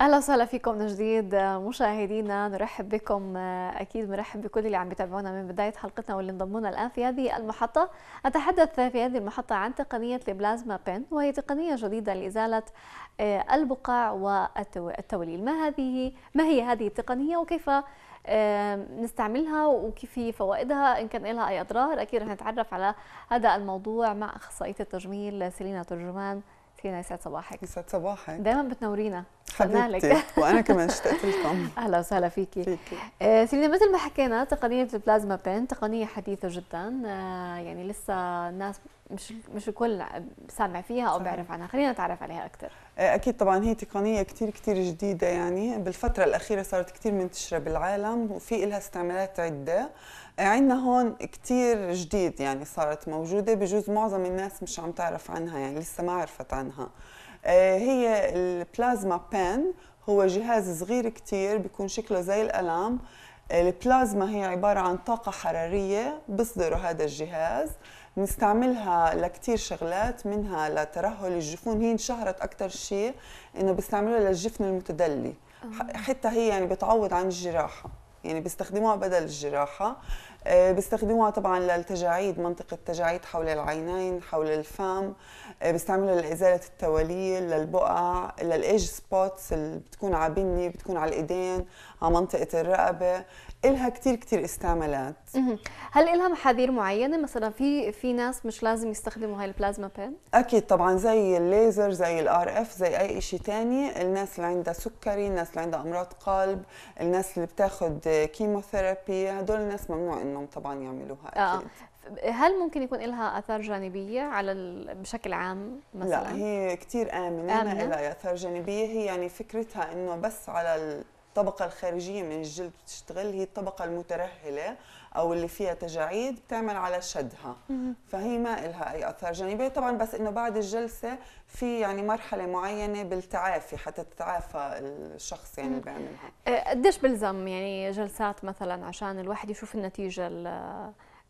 اهلا وسهلا فيكم من جديد مشاهدينا نرحب بكم آه، اكيد نرحب بكل اللي عم بيتابعونا من بدايه حلقتنا واللي انضمونا الان في هذه المحطه اتحدث في هذه المحطه عن تقنيه البلازما بين وهي تقنيه جديده لازاله آه، البقع والتوليل ما هذه ما هي هذه التقنيه وكيف آه، نستعملها وكيف فوائدها ان كان لها اي اضرار اكيد رح نتعرف على هذا الموضوع مع اخصائيه التجميل سيلينا ترجمان سيلينا يسعد صباحك يسعد صباحك دائما بتنورينا لك وانا كمان اشتقت لكم اهلا وسهلا فيكي, فيكي. آه سيدنا مثل ما حكينا تقنيه البلازما بين تقنيه حديثه جدا آه يعني لسه الناس مش مش الكل سامع فيها او بيعرف عنها خلينا نتعرف عليها اكثر اكيد طبعا هي تقنيه كثير كثير جديده يعني بالفتره الاخيره صارت كثير منتشره بالعالم وفي لها استعمالات عده عندنا هون كثير جديد يعني صارت موجوده بجوز معظم الناس مش عم تعرف عنها يعني لسه ما عرفت عنها آه، هي البلازما بان هو جهاز صغير كثير بيكون شكله زي القلم آه، البلازما هي عبارة عن طاقة حرارية بصدره هذا الجهاز بنستعملها لكتير شغلات منها لترهل الجفون هي انشهرت اكثر شيء انه بيستعملوها للجفن المتدلي آه. حتى هي يعني بتعوض عن الجراحه يعني بيستخدموها بدل الجراحة آه، بيستخدموها طبعا للتجاعيد منطقة تجاعيد حول العينين حول الفم آه، بيستعملوها لإزالة التواليل للبقع للإيج سبوتس اللي بتكون على بني بتكون على الإيدين على منطقة الرقبة إلها كتير كتير استعمالات هل إلها محاذير معينة مثلا في في ناس مش لازم يستخدموا هاي البلازما بين؟ أكيد طبعا زي الليزر زي الار اف زي أي شيء تاني الناس اللي عندها سكري الناس اللي عندها أمراض قلب الناس اللي بتاخد كيموثيرابي هدول الناس ممنوع إنه انهم طبعا يعملوها آه. اكيد آه. هل ممكن يكون لها اثار جانبيه على بشكل عام مثلا لا هي كثير امنه, آمنة. ما لها اثار جانبيه هي يعني فكرتها انه بس على الطبقة الخارجية من الجلد بتشتغل هي الطبقة المترهلة أو اللي فيها تجاعيد بتعمل على شدها فهي ما إلها أي أثار جانبية طبعا بس إنه بعد الجلسة في يعني مرحلة معينة بالتعافي حتى تتعافى الشخص يعني اللي بيعملها آه، قديش بلزم يعني جلسات مثلا عشان الواحد يشوف النتيجة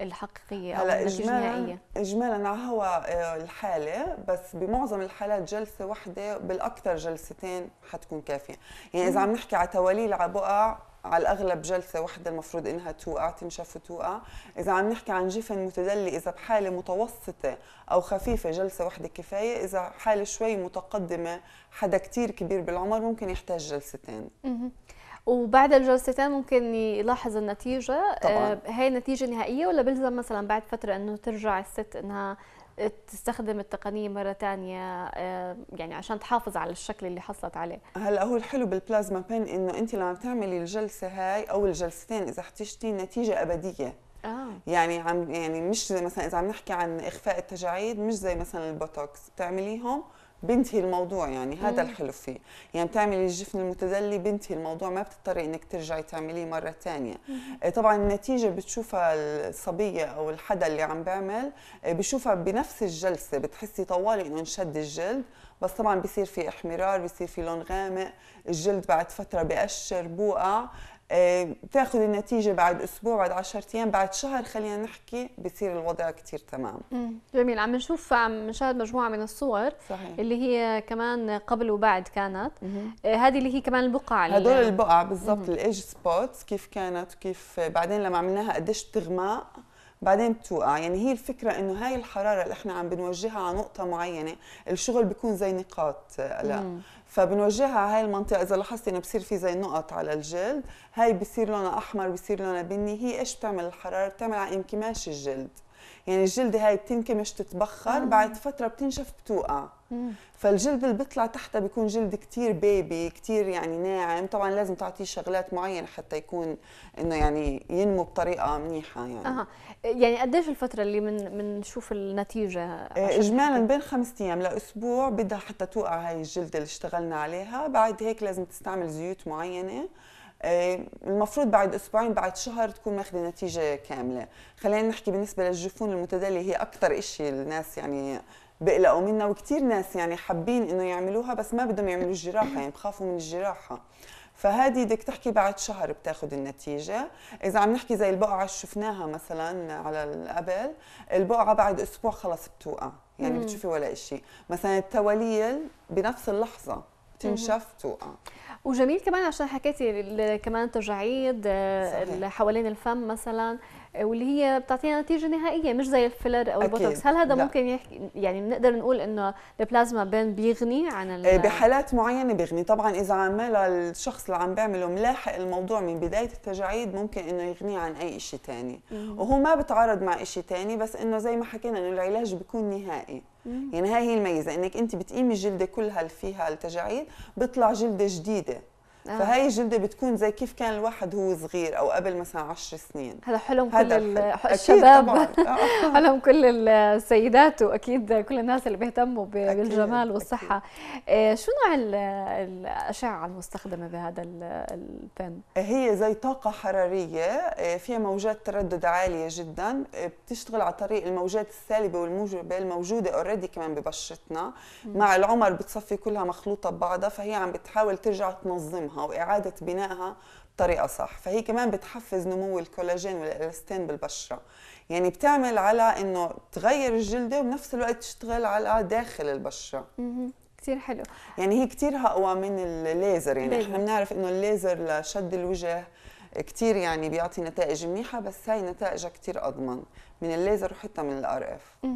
الحقيقيه او النهائيه اجمالا على هو آه، الحاله بس بمعظم الحالات جلسه واحده بالاكثر جلستين حتكون كافيه يعني اذا عم نحكي على تواليل على بقع على الاغلب جلسه واحده المفروض انها توقع تنشف وتوقع اذا عم نحكي عن جفن متدلي اذا بحاله متوسطه او خفيفه جلسه واحده كفايه اذا حاله شوي متقدمه حدا كتير كبير بالعمر ممكن يحتاج جلستين وبعد الجلستين ممكن يلاحظ النتيجة طبعا. آه، هاي النتيجة نهائية ولا بلزم مثلا بعد فترة انه ترجع الست انها تستخدم التقنيه مره ثانيه آه، يعني عشان تحافظ على الشكل اللي حصلت عليه هلا هو الحلو بالبلازما بين انه انت لما بتعملي الجلسه هاي او الجلستين اذا احتجتي نتيجه ابديه آه. يعني عم يعني مش زي مثلا اذا عم نحكي عن اخفاء التجاعيد مش زي مثلا البوتوكس بتعمليهم بنتهي الموضوع يعني هذا الحلو فيه يعني بتعملي الجفن المتدلي بنتهي الموضوع ما بتضطري انك ترجعي تعمليه مره ثانيه آه، طبعا النتيجه بتشوفها الصبيه او الحدا اللي عم بيعمل آه، بشوفها بنفس الجلسه بتحسي طوالي انه انشد الجلد بس طبعا بصير في احمرار بصير في لون غامق الجلد بعد فتره بقشر بوقع بتاخذ النتيجة بعد أسبوع بعد 10 أيام بعد شهر خلينا نحكي بصير الوضع كتير تمام جميل عم نشوف عم نشاهد مجموعة من الصور صحيح. اللي هي كمان قبل وبعد كانت آه، هذه اللي هي كمان البقع هدول البقع بالضبط الإيج سبوتس كيف كانت وكيف بعدين لما عملناها قديش تغماء بعدين بتوقع يعني هي الفكرة إنه هاي الحرارة اللي إحنا عم بنوجهها على نقطة معينة الشغل بيكون زي نقاط آه، لا مم. فبنوجهها هاي المنطقه اذا لاحظتي انه بصير في زي نقط على الجلد هاي بصير لونها احمر بصير لونها بني هي ايش بتعمل الحراره بتعمل على انكماش الجلد يعني الجلده هاي بتنكمش تتبخر بعد فتره بتنشف بتوقع فالجلد اللي بيطلع تحتها بيكون جلد كتير بيبي كتير يعني ناعم طبعا لازم تعطيه شغلات معينه حتى يكون انه يعني ينمو بطريقه منيحه يعني اها يعني قديش الفتره اللي من بنشوف النتيجه إيه، اجمالا بين خمس ايام لاسبوع بدها حتى توقع هاي الجلده اللي اشتغلنا عليها بعد هيك لازم تستعمل زيوت معينه آه، المفروض بعد اسبوعين بعد شهر تكون ماخذه نتيجه كامله خلينا نحكي بالنسبه للجفون المتدلي هي اكثر شيء الناس يعني بقلقوا منها وكثير ناس يعني حابين انه يعملوها بس ما بدهم يعملوا الجراحه يعني بخافوا من الجراحه فهذه بدك تحكي بعد شهر بتاخذ النتيجه اذا عم نحكي زي البقعه شفناها مثلا على قبل، البقعه بعد اسبوع خلص بتوقع يعني مم. بتشوفي ولا شيء مثلا التواليل بنفس اللحظه بتنشف بتوقع. وجميل كمان عشان حكيتي كمان تجاعيد آه، اللي حوالين الفم مثلا آه، واللي هي بتعطينا نتيجه نهائيه مش زي الفيلر او البوتوكس هل هذا لا. ممكن يحكي يعني بنقدر نقول انه البلازما بين بيغني عن إيه، بحالات معينه بيغني طبعا اذا عملها الشخص اللي عم بيعمله ملاحق الموضوع من بدايه التجاعيد ممكن انه يغنيه عن اي شيء ثاني وهو ما بتعارض مع شيء ثاني بس انه زي ما حكينا انه العلاج بيكون نهائي يعني هاي هي الميزه انك انت بتقيمي الجلده كلها اللي فيها التجاعيد بيطلع جلده جديده آه. فهي الجلده بتكون زي كيف كان الواحد هو صغير او قبل مثلا 10 سنين هذا حلم هذا كل الحلم. الشباب طبعاً. آه. حلم كل السيدات واكيد كل الناس اللي بيهتموا بالجمال أكيد. والصحه أكيد. آه، شو نوع الاشعه المستخدمه بهذا البن هي زي طاقه حراريه آه، فيها موجات تردد عاليه جدا بتشتغل على طريق الموجات السالبه والموجبه الموجوده اوريدي كمان ببشرتنا مع العمر بتصفي كلها مخلوطه ببعضها فهي عم بتحاول ترجع تنظمها تقويمها واعاده بنائها بطريقه صح فهي كمان بتحفز نمو الكولاجين والالاستين بالبشره يعني بتعمل على انه تغير الجلده وبنفس الوقت تشتغل على داخل البشره كثير حلو يعني هي كثير اقوى من الليزر يعني احنا بنعرف انه الليزر لشد الوجه كتير يعني بيعطي نتائج منيحه بس هاي نتائجها كتير اضمن من الليزر وحتى من الار اف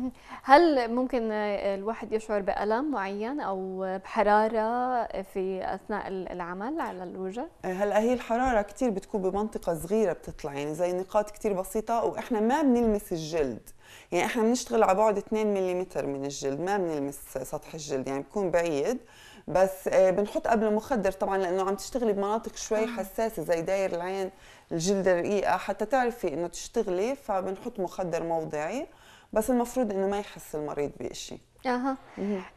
هل ممكن الواحد يشعر بالم معين او بحراره في اثناء العمل على الوجه هلا هي الحراره كتير بتكون بمنطقه صغيره بتطلع يعني زي نقاط كتير بسيطه واحنا ما بنلمس الجلد يعني احنا بنشتغل على بعد 2 ملم من الجلد ما بنلمس سطح الجلد يعني بكون بعيد بس آه، بنحط قبل المخدر طبعا لانه عم تشتغلي بمناطق شوي آه. حساسه زي داير العين الجلد الرقيقه حتى تعرفي انه تشتغلي فبنحط مخدر موضعي بس المفروض انه ما يحس المريض بشيء اها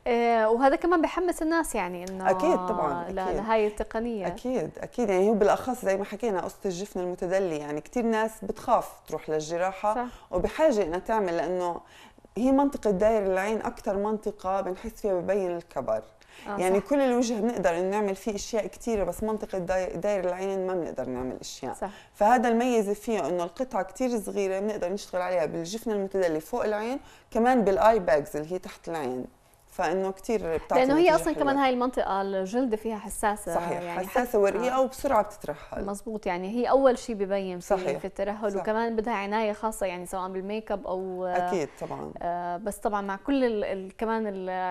إيه وهذا كمان بحمس الناس يعني انه اكيد طبعا أكيد. لهي التقنيه اكيد اكيد يعني هو بالاخص زي ما حكينا قصه الجفن المتدلي يعني كثير ناس بتخاف تروح للجراحه صح. وبحاجه انها تعمل لانه هي منطقه داير العين اكثر منطقه بنحس فيها ببين الكبر آه، يعني صح. كل الوجه بنقدر نعمل فيه اشياء كثيره بس منطقه داير العين ما بنقدر نعمل اشياء صح. فهذا الميزه فيه انه القطعه كثير صغيره بنقدر نشتغل عليها بالجفن المتدلي فوق العين كمان بالاي باجز اللي هي تحت العين فانه كثير بتعطي لانه هي اصلا حلوة. كمان هاي المنطقه الجلد فيها حساسه صحيح يعني حساسه ورقيقه آه. وبسرعه بتترهل مزبوط يعني هي اول شيء ببين صحيح. في الترهل صح. وكمان بدها عنايه خاصه يعني سواء بالميك اب او اكيد طبعا آه بس طبعا مع كل الـ الـ كمان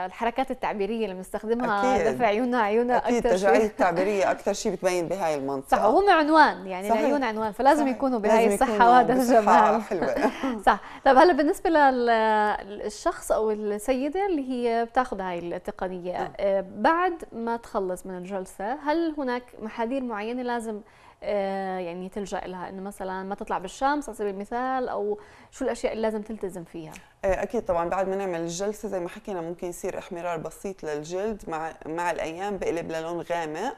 الحركات التعبيريه اللي بنستخدمها دفع عيونها عيونها اكثر اكيد التجاعيد التعبيريه اكثر شيء بتبين بهاي المنطقه صح وهم عنوان يعني صحيح. العيون عنوان فلازم صحيح. يكونوا بهاي الصحه وهذا الجمال حلوه صح طب هلا بالنسبه للشخص او السيده اللي هي بتاخذ هاي التقنيه نعم. آه، بعد ما تخلص من الجلسه هل هناك محاذير معينه لازم آه، يعني تلجا لها انه مثلا ما تطلع بالشمس على سبيل المثال او شو الاشياء اللي لازم تلتزم فيها آه، اكيد طبعا بعد ما نعمل الجلسه زي ما حكينا ممكن يصير احمرار بسيط للجلد مع مع الايام بقلب للون غامق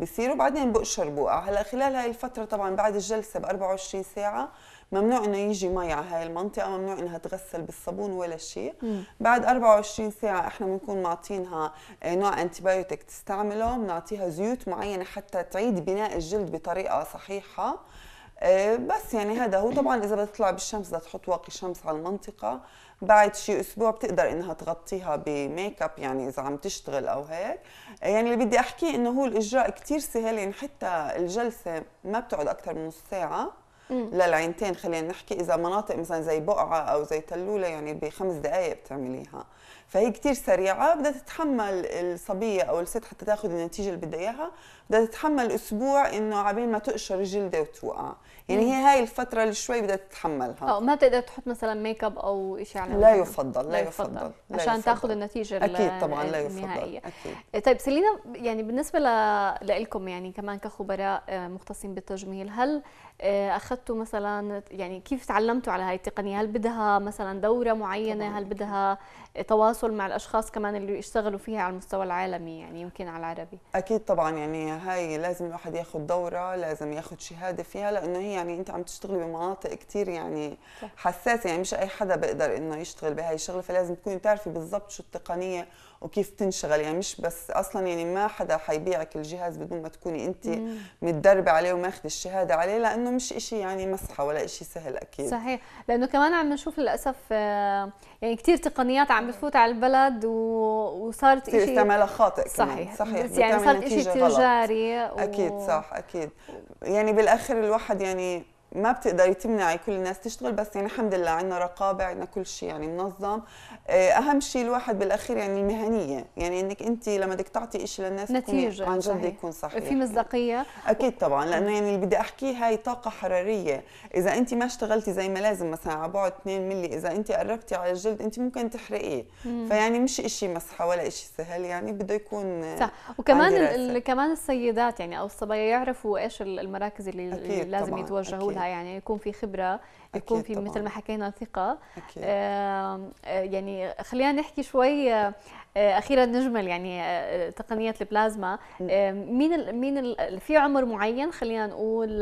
بصيروا بعدين بقشر بوقع هلا خلال هاي الفتره طبعا بعد الجلسه ب 24 ساعه ممنوع انه يجي مي على هاي المنطقه ممنوع انها تغسل بالصابون ولا شيء بعد 24 ساعه احنا بنكون معطينها آه، نوع انتي تستعمله بنعطيها زيوت معينه حتى تعيد بناء الجلد بطريقه صحيحه آه، بس يعني هذا هو طبعا اذا بدها تطلع بالشمس بدها تحط واقي شمس على المنطقه بعد شي اسبوع بتقدر انها تغطيها بميك اب يعني اذا عم تشتغل او هيك آه، يعني اللي بدي احكيه انه هو الاجراء كثير سهل يعني حتى الجلسه ما بتقعد اكثر من نص ساعه للعينتين خلينا نحكي اذا مناطق مثلا زي بقعه او زي تلوله يعني بخمس دقائق بتعمليها فهي كتير سريعه بدها تتحمل الصبيه او الست حتى تاخذ النتيجه اللي بدها اياها بدها تتحمل اسبوع انه عبين ما تقشر الجلده وتوقع يعني هي هاي الفتره اللي شوي بدها تتحملها اه ما بتقدر تحط مثلا ميك اب او شيء على لا يفضل لا, يفضل, يفضل, لا عشان تاخذ النتيجه اكيد طبعا لا يفضل اكيد إيه، طيب سلينا يعني بالنسبه لكم يعني كمان كخبراء آه، مختصين بالتجميل هل آه، اخذتوا مثلا يعني كيف تعلمتوا على هاي التقنيه هل بدها مثلا دوره معينه هل بدها تواصل مع الاشخاص كمان اللي يشتغلوا فيها على المستوى العالمي يعني يمكن على العربي اكيد طبعا يعني هاي لازم الواحد ياخذ دوره لازم ياخذ شهاده فيها لانه هي يعني انت عم تشتغلي بمناطق كثير يعني حساسه يعني مش اي حدا بيقدر انه يشتغل بهاي الشغله فلازم تكوني بتعرفي بالضبط شو التقنيه وكيف تنشغل يعني مش بس اصلا يعني ما حدا حيبيعك الجهاز بدون ما تكوني انت متدربه عليه وماخذه الشهاده عليه لانه مش شيء يعني مسحه ولا شيء سهل اكيد صحيح لانه كمان عم نشوف للاسف آه، يعني كثير تقنيات عم بتفوت على البلد وصارت شيء استعمالها خاطئ صحيح كمان. صحيح يعني صار شيء تجاري و... اكيد صح اكيد يعني بالاخر الواحد يعني ما بتقدري تمنعي كل الناس تشتغل بس يعني الحمد لله عندنا رقابه عندنا كل شيء يعني منظم آه، اهم شيء الواحد بالاخير يعني المهنيه يعني انك انت لما بدك تعطي شيء للناس نتيجه عن جد يكون صحيح في مصداقيه اكيد طبعا لانه يعني اللي بدي احكيه هاي طاقه حراريه اذا انت ما اشتغلتي زي ما لازم مثلا على بعد 2 ملي اذا انت قربتي على الجلد انت ممكن تحرقيه فيعني مش شيء مسحه ولا شيء سهل يعني بده يكون صح وكمان كمان السيدات يعني او الصبايا يعرفوا ايش المراكز اللي, اللي لازم يتوجهوا لها لها يعني يكون في خبره يكون في طبعاً. مثل ما حكينا ثقه أكيد. آه، يعني خلينا نحكي شوي آه، آه، اخيرا نجمل يعني تقنيه البلازما مين مين في عمر معين خلينا نقول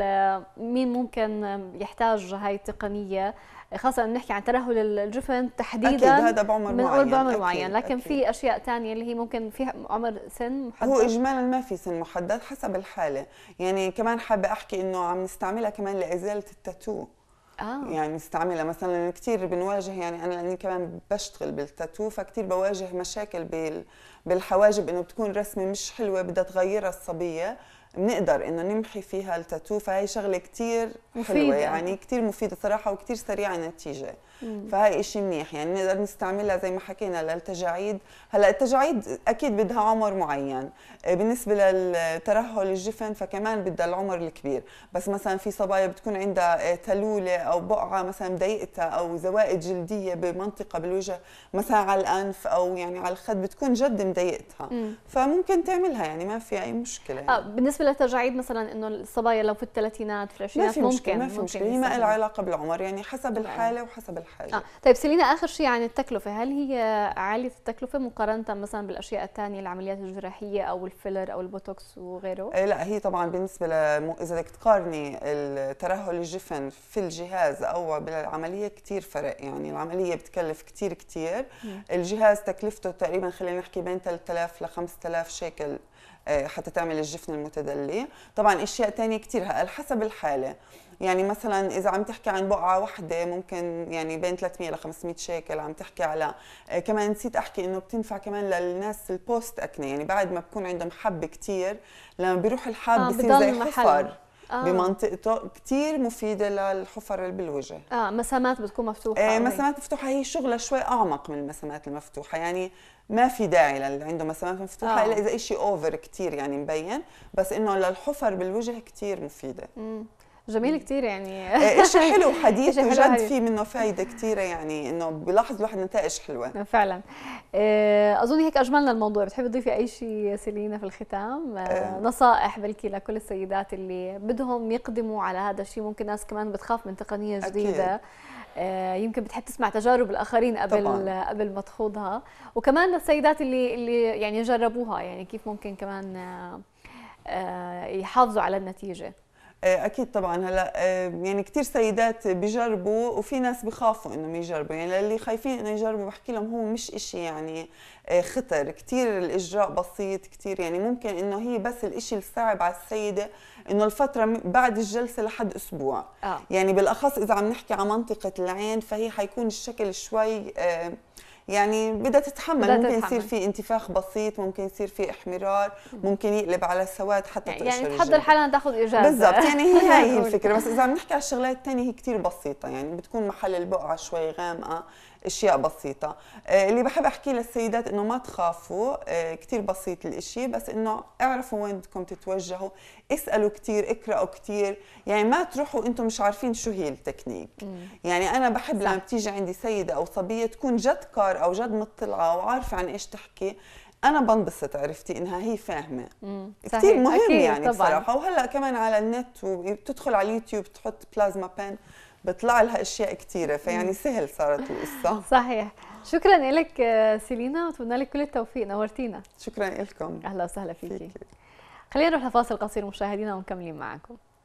مين ممكن يحتاج هاي التقنيه خاصه نحكي عن ترهل الجفن تحديدا اكيد هذا بعمر من معين بعمر أكيد معين لكن أكيد. في اشياء ثانيه اللي هي ممكن فيها عمر سن محدد هو اجمالا ما في سن محدد حسب الحاله يعني كمان حابه احكي انه عم نستعملها كمان لازاله التاتو آه. يعني نستعملها مثلا كثير بنواجه يعني انا لاني كمان بشتغل بالتاتو فكثير بواجه مشاكل بال بالحواجب انه بتكون رسمه مش حلوه بدها تغيرها الصبيه بنقدر انه نمحي فيها التاتو فهي شغله كثير حلوه يعني كثير مفيده صراحه وكثير سريعه النتيجه فهي شيء منيح يعني بنقدر نستعملها زي ما حكينا للتجاعيد هلا التجاعيد اكيد بدها عمر معين آه، بالنسبه للترهل الجفن فكمان بدها العمر الكبير بس مثلا في صبايا بتكون عندها آه، تلوله او بقعه مثلا مضايقتها او زوائد جلديه بمنطقه بالوجه مثلا على الانف او يعني على الخد بتكون جد مضايقتها فممكن تعملها يعني ما في اي مشكله يعني. آه بالنسبه بالنسبه للتجاعيد مثلا انه الصبايا لو في الثلاثينات في العشرينات ممكن مشكلة ما في مشكله هي ما لها علاقه بالعمر يعني حسب الحاله وحسب الحاجه آه. طيب سيلينا اخر شيء عن التكلفه هل هي عاليه التكلفه مقارنه مثلا بالاشياء الثانيه العمليات الجراحيه او الفيلر او البوتوكس وغيره آه لا هي طبعا بالنسبه ل... اذا بدك تقارني ترهل الجفن في الجهاز او بالعمليه كثير فرق يعني العمليه بتكلف كثير كثير الجهاز تكلفته تقريبا خلينا نحكي بين 3000 ل 5000 شيكل آه، حتى تعمل الجفن المتدلي طبعا اشياء تانية كتير هقل حسب الحاله يعني مثلا اذا عم تحكي عن بقعه واحده ممكن يعني بين 300 ل 500 شيكل عم تحكي على آه، كمان نسيت احكي انه بتنفع كمان للناس البوست اكنه يعني بعد ما بكون عندهم حب كتير لما بيروح الحب آه بصير زي حفر آه. بمنطقته كثير مفيده للحفر بالوجه اه مسامات بتكون مفتوحه ايه مسامات مفتوحه هي شغله شوي اعمق من المسامات المفتوحه يعني ما في داعي للي عنده مسامات مفتوحه آه. الا اذا شيء اوفر كثير يعني مبين بس انه للحفر بالوجه كثير مفيده مم. جميل كثير يعني آه، شيء حلو حديث بجد في منه فايده كثيره يعني انه بلاحظ الواحد نتائج حلوه نعم، فعلا آه، اظن هيك اجملنا الموضوع بتحبي تضيفي اي شيء سيلينا في الختام آه،, أه. نصائح بلكي لكل السيدات اللي بدهم يقدموا على هذا الشيء ممكن ناس كمان بتخاف من تقنيه جديده أكيد. يمكن بتحب تسمع تجارب الاخرين قبل طبعاً. قبل ما تخوضها وكمان للسيدات اللي اللي يعني جربوها يعني كيف ممكن كمان يحافظوا على النتيجه آه، اكيد طبعا هلا آه، يعني كثير سيدات بجربوا وفي ناس بخافوا انهم يجربوا يعني اللي خايفين انه يجربوا بحكي لهم هو مش إشي يعني آه، خطر كثير الاجراء بسيط كثير يعني ممكن انه هي بس الإشي الصعب على السيده انه الفتره بعد الجلسه لحد اسبوع آه. يعني بالاخص اذا عم نحكي على منطقه العين فهي حيكون الشكل شوي يعني بدها تتحمل ممكن تتحمل. يصير في انتفاخ بسيط ممكن يصير في احمرار ممكن يقلب على سواد حتى يعني, تقشر يعني تحضر حالها تاخذ اجازه بالضبط يعني هي هاي هي الفكره بس اذا بنحكي على الشغلات الثانيه هي كثير بسيطه يعني بتكون محل البقعه شوي غامقه اشياء بسيطه آه، اللي بحب احكيه للسيدات انه ما تخافوا آه، كثير بسيط الاشي بس انه اعرفوا وين بدكم تتوجهوا اسالوا كثير اقراوا كثير يعني ما تروحوا انتم مش عارفين شو هي التكنيك مم. يعني انا بحب لما بتيجي عندي سيده او صبيه تكون جد كار او جد مطلعه وعارفه عن ايش تحكي انا بنبسط عرفتي انها هي فاهمه كثير مهم يعني طبعًا. بصراحه وهلا كمان على النت وبتدخل على اليوتيوب تحط بلازما بان بطلع لها اشياء كثيره فيعني سهل صارت القصه صحيح شكرا لك آه، سيلينا وتمنى لك كل التوفيق نورتينا شكرا لكم اهلا وسهلا فيكي, فيكي. خلينا نروح لفاصل قصير مشاهدينا ومكملين معكم